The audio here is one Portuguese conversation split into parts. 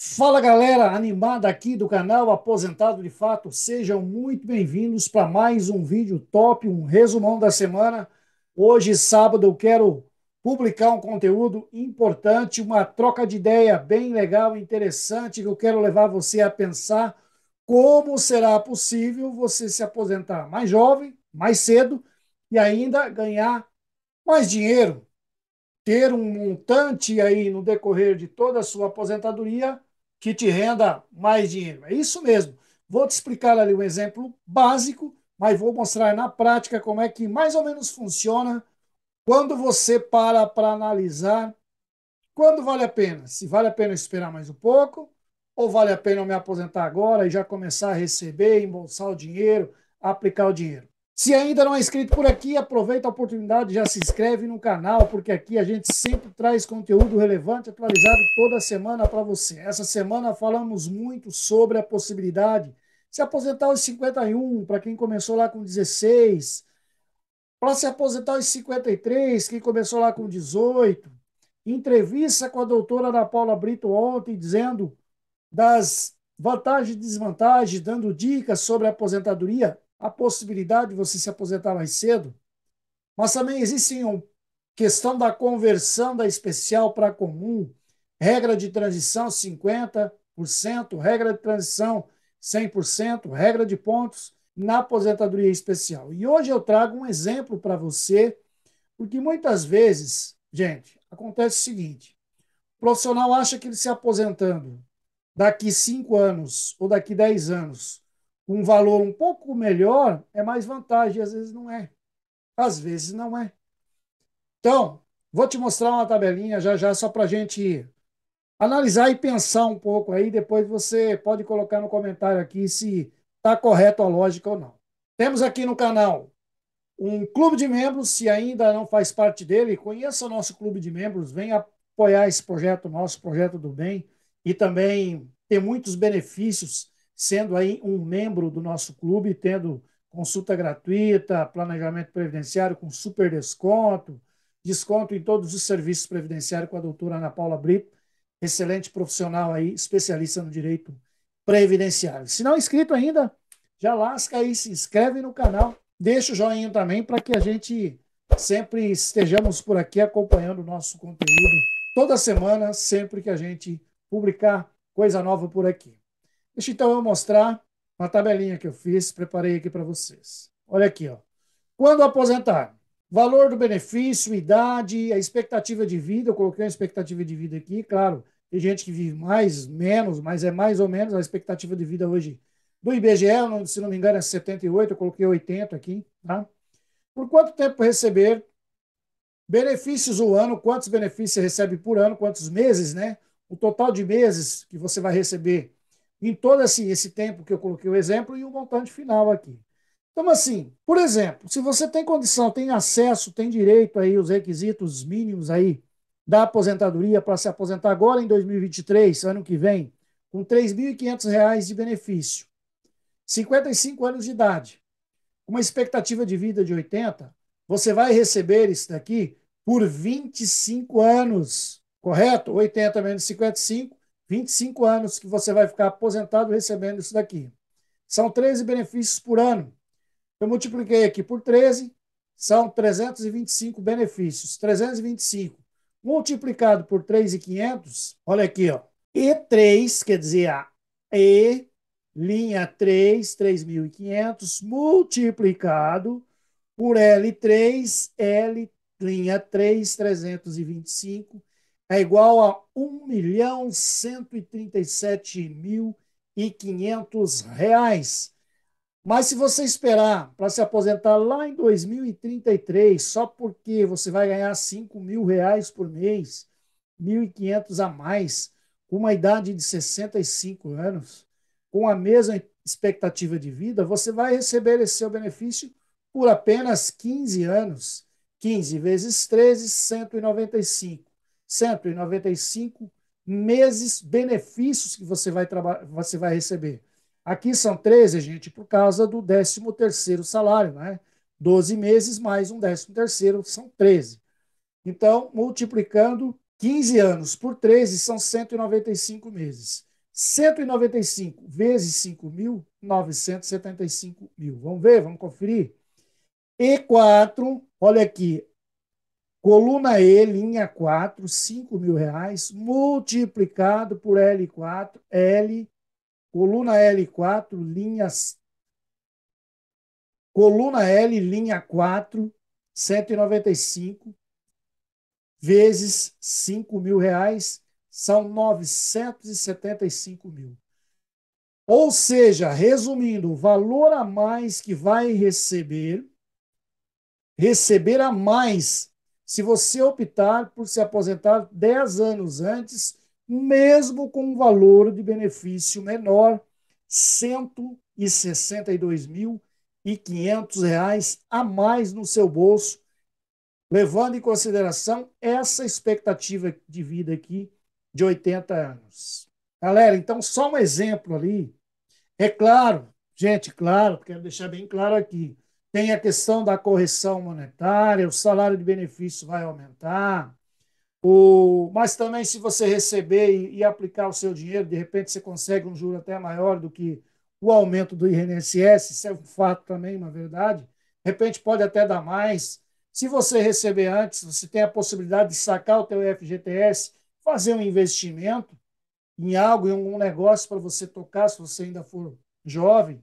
Fala galera animada aqui do canal Aposentado de Fato, sejam muito bem-vindos para mais um vídeo top, um resumão da semana. Hoje, sábado, eu quero publicar um conteúdo importante, uma troca de ideia bem legal, interessante, que eu quero levar você a pensar como será possível você se aposentar mais jovem, mais cedo e ainda ganhar mais dinheiro, ter um montante aí no decorrer de toda a sua aposentadoria que te renda mais dinheiro. É isso mesmo. Vou te explicar ali um exemplo básico, mas vou mostrar na prática como é que mais ou menos funciona quando você para para analisar quando vale a pena. Se vale a pena esperar mais um pouco, ou vale a pena eu me aposentar agora e já começar a receber, embolsar o dinheiro, aplicar o dinheiro. Se ainda não é inscrito por aqui, aproveita a oportunidade, já se inscreve no canal, porque aqui a gente sempre traz conteúdo relevante, atualizado toda semana para você. Essa semana falamos muito sobre a possibilidade de se aposentar aos 51, para quem começou lá com 16, para se aposentar aos 53, quem começou lá com 18. Entrevista com a doutora Ana Paula Brito ontem, dizendo das vantagens e desvantagens, dando dicas sobre a aposentadoria a possibilidade de você se aposentar mais cedo, mas também existe uma questão da conversão da especial para comum, regra de transição 50%, regra de transição 100%, regra de pontos na aposentadoria especial. E hoje eu trago um exemplo para você, porque muitas vezes, gente, acontece o seguinte: o profissional acha que ele se aposentando daqui 5 anos ou daqui 10 anos um valor um pouco melhor, é mais vantagem, às vezes não é. Às vezes não é. Então, vou te mostrar uma tabelinha já já, só para a gente analisar e pensar um pouco aí. Depois você pode colocar no comentário aqui se está correto a lógica ou não. Temos aqui no canal um clube de membros. Se ainda não faz parte dele, conheça o nosso clube de membros, venha apoiar esse projeto nosso, projeto do bem, e também ter muitos benefícios sendo aí um membro do nosso clube, tendo consulta gratuita, planejamento previdenciário com super desconto, desconto em todos os serviços previdenciários com a doutora Ana Paula Brito, excelente profissional aí, especialista no direito previdenciário. Se não é inscrito ainda, já lasca aí, se inscreve no canal, deixa o joinha também para que a gente sempre estejamos por aqui acompanhando o nosso conteúdo toda semana, sempre que a gente publicar coisa nova por aqui. Deixa então eu mostrar uma tabelinha que eu fiz, preparei aqui para vocês. Olha aqui, ó. Quando aposentar, valor do benefício, idade, a expectativa de vida, eu coloquei a expectativa de vida aqui, claro, tem gente que vive mais, menos, mas é mais ou menos a expectativa de vida hoje do IBGE, se não me engano é 78, eu coloquei 80 aqui, tá? Por quanto tempo receber benefícios o ano, quantos benefícios você recebe por ano, quantos meses, né? O total de meses que você vai receber em todo esse tempo que eu coloquei o exemplo e o montante final aqui. Então, assim, por exemplo, se você tem condição, tem acesso, tem direito aí os requisitos mínimos aí da aposentadoria para se aposentar agora em 2023, ano que vem, com R$ 3.500 de benefício, 55 anos de idade, uma expectativa de vida de 80, você vai receber isso daqui por 25 anos, correto? 80 menos 55, 25 anos que você vai ficar aposentado recebendo isso daqui. São 13 benefícios por ano. Eu multipliquei aqui por 13, são 325 benefícios. 325 multiplicado por 3,500, olha aqui, ó. E3, quer dizer, a E, linha 3, 3.500, multiplicado por L3, L, linha 3, 325, é igual a um milhão cento e e sete mil e quinhentos reais. Mas se você esperar para se aposentar lá em 2033, só porque você vai ganhar cinco mil reais por mês, 1.500 a mais, com uma idade de 65 anos, com a mesma expectativa de vida, você vai receber esse seu benefício por apenas 15 anos. 15 vezes 13, 195. 195 meses benefícios que você vai, você vai receber. Aqui são 13, gente, por causa do 13º salário, né? 12 meses mais um 13º são 13. Então, multiplicando 15 anos por 13 são 195 meses. 195 vezes 5 mil. Vamos ver, vamos conferir. E4, olha aqui, Coluna E, linha 4, 5 mil reais, multiplicado por L4, L, coluna L4, linhas. Coluna L, linha 4, 195, vezes 5 mil reais, são 975 mil. Ou seja, resumindo, o valor a mais que vai receber, receber a mais se você optar por se aposentar 10 anos antes, mesmo com um valor de benefício menor, R$ 162.500 a mais no seu bolso, levando em consideração essa expectativa de vida aqui de 80 anos. Galera, então só um exemplo ali. É claro, gente, claro, quero deixar bem claro aqui tem a questão da correção monetária, o salário de benefício vai aumentar, o, mas também se você receber e, e aplicar o seu dinheiro, de repente você consegue um juro até maior do que o aumento do INSS, isso é um fato também, uma verdade. De repente pode até dar mais. Se você receber antes, você tem a possibilidade de sacar o teu FGTS, fazer um investimento em algo, em um negócio para você tocar, se você ainda for jovem.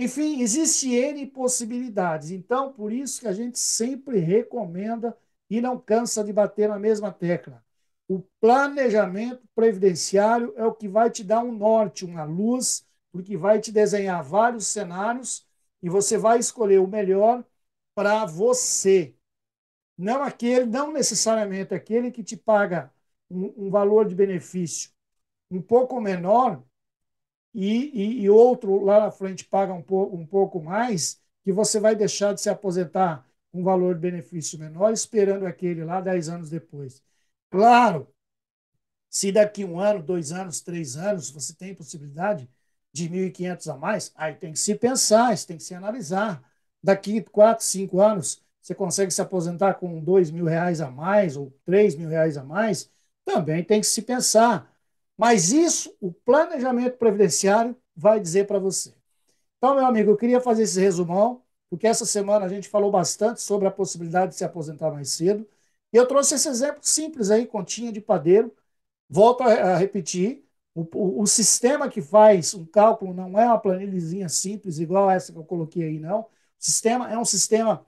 Enfim, existe N possibilidades. Então, por isso que a gente sempre recomenda e não cansa de bater na mesma tecla. O planejamento previdenciário é o que vai te dar um norte, uma luz, porque vai te desenhar vários cenários e você vai escolher o melhor para você. Não aquele, não necessariamente aquele que te paga um, um valor de benefício um pouco menor, e, e, e outro lá na frente paga um, po, um pouco mais, que você vai deixar de se aposentar com um valor de benefício menor, esperando aquele lá 10 anos depois. Claro, se daqui um ano, dois anos, três anos, você tem possibilidade de 1.500 a mais, aí tem que se pensar, isso tem que se analisar. Daqui quatro, cinco anos, você consegue se aposentar com dois mil reais a mais ou três mil reais a mais, também tem que se pensar. Mas isso o planejamento previdenciário vai dizer para você. Então, meu amigo, eu queria fazer esse resumão, porque essa semana a gente falou bastante sobre a possibilidade de se aposentar mais cedo. E eu trouxe esse exemplo simples aí, continha de padeiro. Volto a, repetir: o, o, sistema que faz um cálculo não é uma planilhazinha simples, igual essa que eu coloquei aí, não. O sistema é um sistema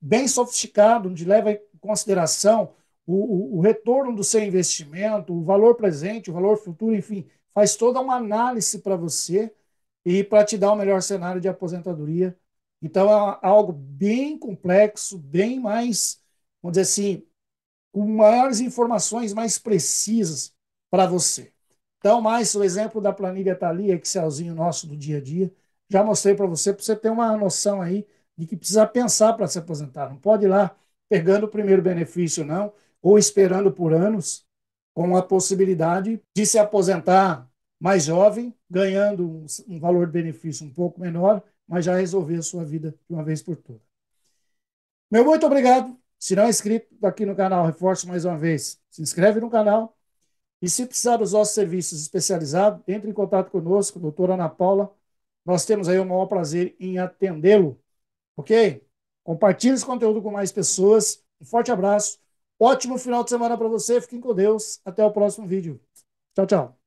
bem sofisticado, onde leva em consideração o, o, o retorno do seu investimento, o valor presente, o valor futuro, enfim, faz toda uma análise para você e para te dar o um melhor cenário de aposentadoria. Então é algo bem complexo, bem mais, vamos dizer assim, com maiores informações mais precisas para você. Então, mais o exemplo da planilha está ali, Excelzinho nosso do dia a dia. Já mostrei para você, para você ter uma noção aí de que precisa pensar para se aposentar. Não pode ir lá pegando o primeiro benefício, não, ou esperando por anos, com a possibilidade de se aposentar mais jovem, ganhando um valor de benefício um pouco menor, mas já resolver a sua vida de uma vez por todas. Meu muito obrigado. Se não é inscrito aqui no canal, reforço mais uma vez, se inscreve no canal. E se precisar dos nossos serviços especializados, entre em contato conosco, doutora Ana Paula. Nós temos aí o maior prazer em atendê-lo. Ok? Compartilhe esse conteúdo com mais pessoas. Um forte abraço Ótimo final de semana para você. Fiquem com Deus. Até o próximo vídeo. Tchau, tchau.